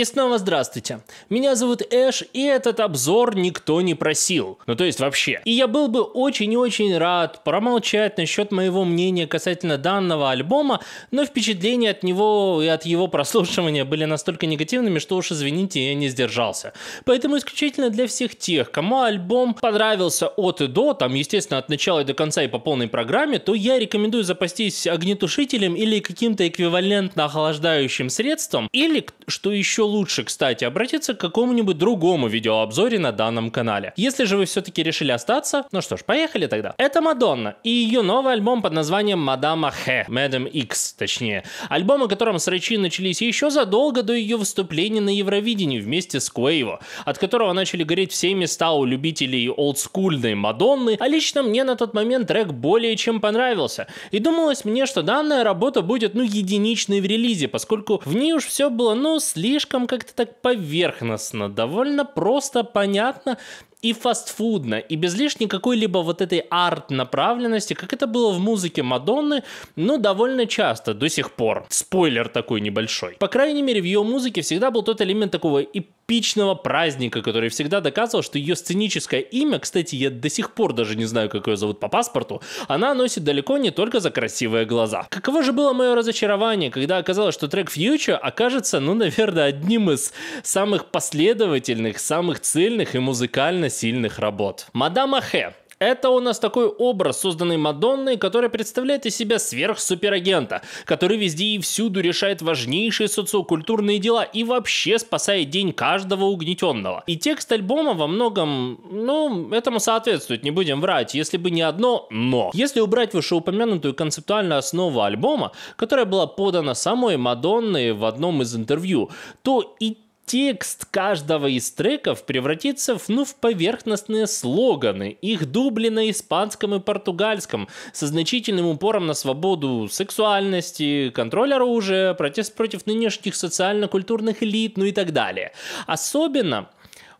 И снова здравствуйте. Меня зовут Эш, и этот обзор никто не просил. Ну то есть вообще. И я был бы очень и очень рад промолчать насчет моего мнения касательно данного альбома, но впечатления от него и от его прослушивания были настолько негативными, что уж извините, я не сдержался. Поэтому исключительно для всех тех, кому альбом понравился от и до, там, естественно, от начала и до конца и по полной программе, то я рекомендую запастись огнетушителем или каким-то эквивалентно охлаждающим средством, или, что еще лучше, кстати, обратиться к какому-нибудь другому видеообзоре на данном канале. Если же вы все-таки решили остаться, ну что ж, поехали тогда. Это Мадонна и ее новый альбом под названием «Мадама Хэ», Мэдам X», точнее. Альбом, о котором срачи начались еще задолго до ее выступления на Евровидении вместе с Куэйво, от которого начали гореть все места у любителей олдскульной Мадонны, а лично мне на тот момент трек более чем понравился. И думалось мне, что данная работа будет, ну, единичной в релизе, поскольку в ней уж все было, ну, слишком слишком как-то так поверхностно, довольно просто, понятно и фастфудно, и без лишней какой-либо вот этой арт-направленности, как это было в музыке Мадонны, ну, довольно часто до сих пор. Спойлер такой небольшой. По крайней мере, в ее музыке всегда был тот элемент такого и типичного праздника, который всегда доказывал, что ее сценическое имя, кстати, я до сих пор даже не знаю, как ее зовут по паспорту, она носит далеко не только за красивые глаза. Каково же было мое разочарование, когда оказалось, что трек Future окажется, ну, наверное, одним из самых последовательных, самых цельных и музыкально сильных работ. Мадам Ахе это у нас такой образ, созданный Мадонной, который представляет из себя сверхсуперагента, который везде и всюду решает важнейшие социокультурные дела и вообще спасает день каждого угнетенного. И текст альбома во многом, ну, этому соответствует, не будем врать, если бы не одно «но». Если убрать вышеупомянутую концептуальную основу альбома, которая была подана самой Мадонной в одном из интервью, то и текст каждого из треков превратится в, ну, в поверхностные слоганы, их дубли на испанском и португальском, со значительным упором на свободу сексуальности, контроль оружия, протест против нынешних социально-культурных элит, ну и так далее. Особенно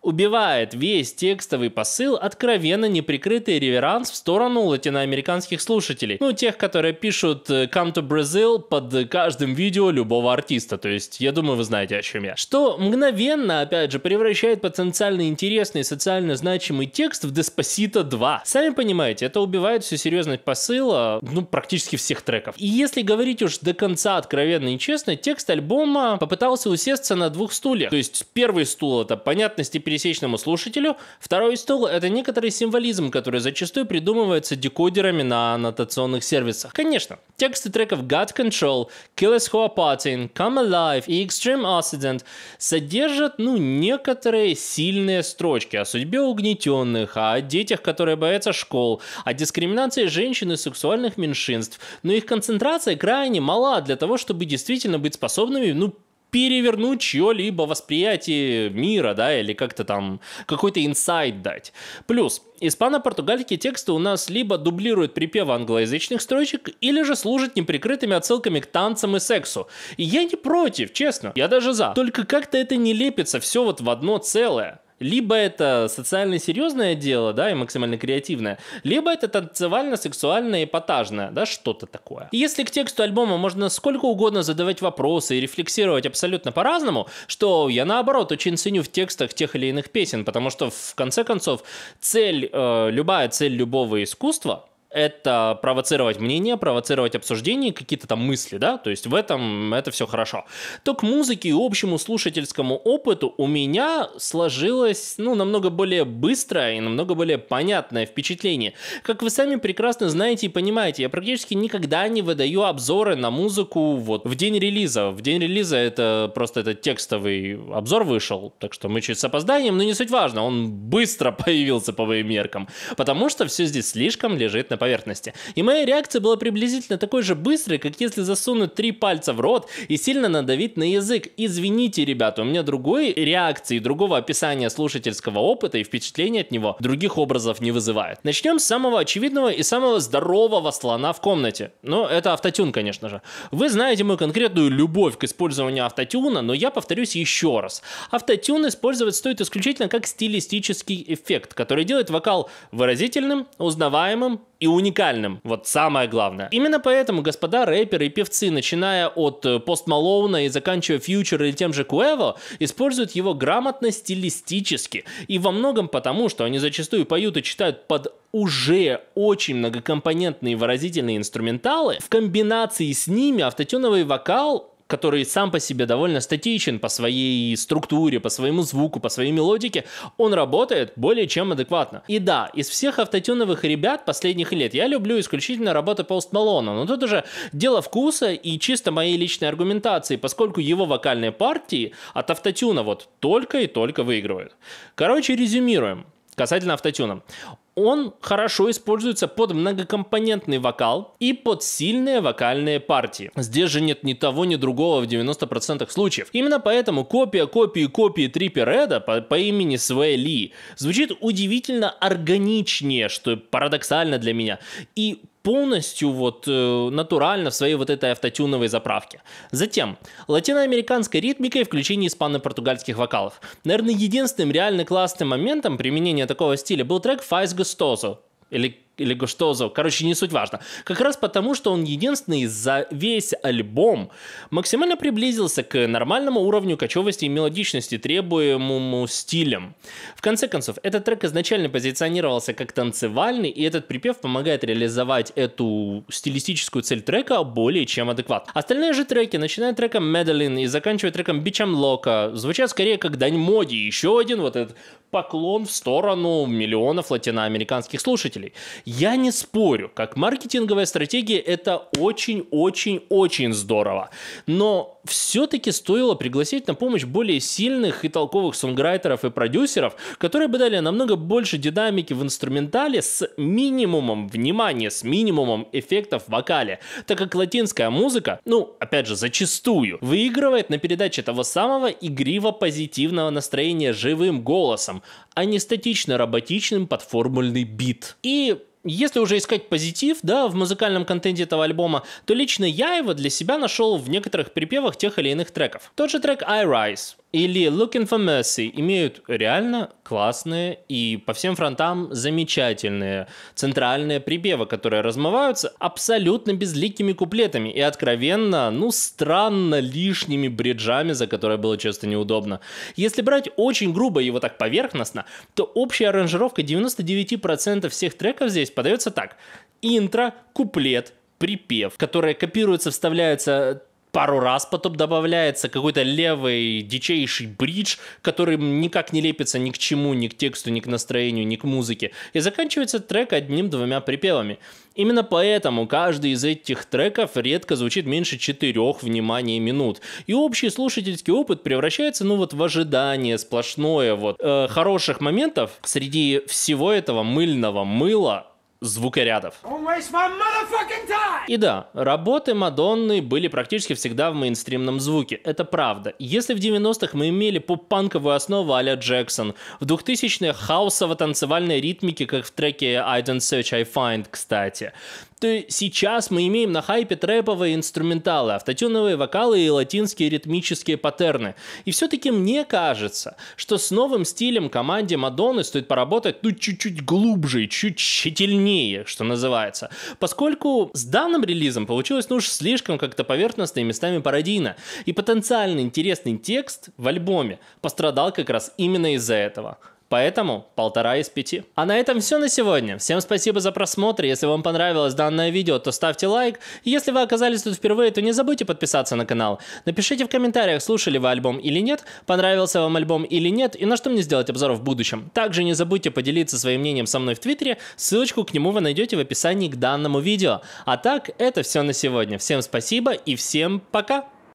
убивает весь текстовый посыл откровенно неприкрытый реверанс в сторону латиноамериканских слушателей. Ну, тех, которые пишут э, «Come to Brazil» под каждым видео любого артиста. То есть, я думаю, вы знаете, о чем я. Что мгновенно, опять же, превращает потенциально интересный социально значимый текст в «Деспосито 2». Сами понимаете, это убивает всю серьезность посыла, ну, практически всех треков. И если говорить уж до конца откровенно и честно, текст альбома попытался усесться на двух стульях. То есть, первый стул — это понятность и пересечному слушателю, второй стул — это некоторый символизм, который зачастую придумывается декодерами на аннотационных сервисах. Конечно, тексты треков God Control, «Killers Who Are Partying, Come Alive и Extreme Accident содержат, ну, некоторые сильные строчки о судьбе угнетенных, о детях, которые боятся школ, о дискриминации женщин и сексуальных меньшинств, но их концентрация крайне мала для того, чтобы действительно быть способными, ну, перевернуть чье-либо восприятие мира, да, или как-то там какой-то инсайт дать. Плюс, испано-португальские тексты у нас либо дублируют припевы англоязычных строчек, или же служат неприкрытыми отсылками к танцам и сексу. И я не против, честно, я даже за. Только как-то это не лепится все вот в одно целое. Либо это социально серьезное дело, да, и максимально креативное, либо это танцевально-сексуальное эпатажное, да, что-то такое. И если к тексту альбома можно сколько угодно задавать вопросы и рефлексировать абсолютно по-разному, что я наоборот очень ценю в текстах тех или иных песен, потому что в конце концов цель, э, любая цель любого искусства это провоцировать мнение, провоцировать обсуждение, какие-то там мысли, да, то есть в этом это все хорошо. То к музыке и общему слушательскому опыту у меня сложилось, ну, намного более быстрое и намного более понятное впечатление. Как вы сами прекрасно знаете и понимаете, я практически никогда не выдаю обзоры на музыку вот в день релиза. В день релиза это просто этот текстовый обзор вышел, так что мы чуть с опозданием, но не суть важно, он быстро появился по моим меркам, потому что все здесь слишком лежит на поверхности. И моя реакция была приблизительно такой же быстрой, как если засунуть три пальца в рот и сильно надавить на язык. Извините, ребята, у меня другой реакции, другого описания слушательского опыта и впечатления от него других образов не вызывает. Начнем с самого очевидного и самого здорового слона в комнате. Ну, это автотюн, конечно же. Вы знаете мою конкретную любовь к использованию автотюна, но я повторюсь еще раз. Автотюн использовать стоит исключительно как стилистический эффект, который делает вокал выразительным, узнаваемым, и уникальным. Вот самое главное. Именно поэтому, господа рэперы и певцы, начиная от э, Пост Малоуна и заканчивая Фьючер или тем же Куэво, используют его грамотно стилистически. И во многом потому, что они зачастую поют и читают под уже очень многокомпонентные выразительные инструменталы, в комбинации с ними автотюновый вокал который сам по себе довольно статичен по своей структуре, по своему звуку, по своей мелодике, он работает более чем адекватно. И да, из всех автотюновых ребят последних лет я люблю исключительно работы Пост Малона, но тут уже дело вкуса и чисто моей личной аргументации, поскольку его вокальные партии от автотюна вот только и только выигрывают. Короче, резюмируем касательно автотюна он хорошо используется под многокомпонентный вокал и под сильные вокальные партии. Здесь же нет ни того, ни другого в 90% случаев. Именно поэтому копия копии копии Триппи Реда по, по имени Свей Ли звучит удивительно органичнее, что парадоксально для меня, и полностью вот э, натурально в своей вот этой автотюновой заправке. Затем, латиноамериканской ритмикой включение испано-португальских вокалов. Наверное, единственным реально классным моментом применения такого стиля был трек «Faz Gostoso», или или Гоштозов, короче, не суть важно. Как раз потому, что он единственный за весь альбом максимально приблизился к нормальному уровню кочевости и мелодичности, требуемому стилем. В конце концов, этот трек изначально позиционировался как танцевальный, и этот припев помогает реализовать эту стилистическую цель трека более чем адекватно. Остальные же треки, начиная треком Медалин и заканчивая треком Бичам Лока, звучат скорее как дань моде. Еще один вот этот поклон в сторону миллионов латиноамериканских слушателей. Я не спорю, как маркетинговая стратегия это очень-очень-очень здорово. Но все-таки стоило пригласить на помощь более сильных и толковых сонграйтеров и продюсеров, которые бы дали намного больше динамики в инструментале с минимумом внимания, с минимумом эффектов в вокале, так как латинская музыка, ну, опять же, зачастую, выигрывает на передаче того самого игриво-позитивного настроения живым голосом, а не статично-роботичным под формульный бит. И если уже искать позитив, да, в музыкальном контенте этого альбома, то лично я его для себя нашел в некоторых припевах тех или иных треков. Тот же трек I Rise или Looking for Mercy имеют реально классные и по всем фронтам замечательные центральные припевы, которые размываются абсолютно безликими куплетами и откровенно, ну, странно лишними бриджами, за которые было часто неудобно. Если брать очень грубо его так поверхностно, то общая аранжировка 99% всех треков здесь часть подается так. Интро, куплет, припев, которые копируются, вставляются э, пару раз, потом добавляется какой-то левый дичайший бридж, который никак не лепится ни к чему, ни к тексту, ни к настроению, ни к музыке. И заканчивается трек одним-двумя припевами. Именно поэтому каждый из этих треков редко звучит меньше четырех вниманий минут. И общий слушательский опыт превращается, ну вот, в ожидание сплошное вот э, хороших моментов среди всего этого мыльного мыла, звукорядов. И да, работы Мадонны были практически всегда в мейнстримном звуке, это правда. Если в 90-х мы имели поп-панковую основу а Джексон, в 2000-х хаосово-танцевальной ритмики, как в треке I Don't Search, I Find, кстати то сейчас мы имеем на хайпе трэповые инструменталы, автотюновые вокалы и латинские ритмические паттерны. И все-таки мне кажется, что с новым стилем команде Мадонны стоит поработать ну чуть-чуть глубже, чуть щетельнее, что называется. Поскольку с данным релизом получилось ну уж слишком как-то поверхностно и местами пародийно. И потенциально интересный текст в альбоме пострадал как раз именно из-за этого. Поэтому полтора из пяти. А на этом все на сегодня. Всем спасибо за просмотр. Если вам понравилось данное видео, то ставьте лайк. Если вы оказались тут впервые, то не забудьте подписаться на канал. Напишите в комментариях, слушали вы альбом или нет, понравился вам альбом или нет, и на что мне сделать обзор в будущем. Также не забудьте поделиться своим мнением со мной в Твиттере. Ссылочку к нему вы найдете в описании к данному видео. А так, это все на сегодня. Всем спасибо и всем пока!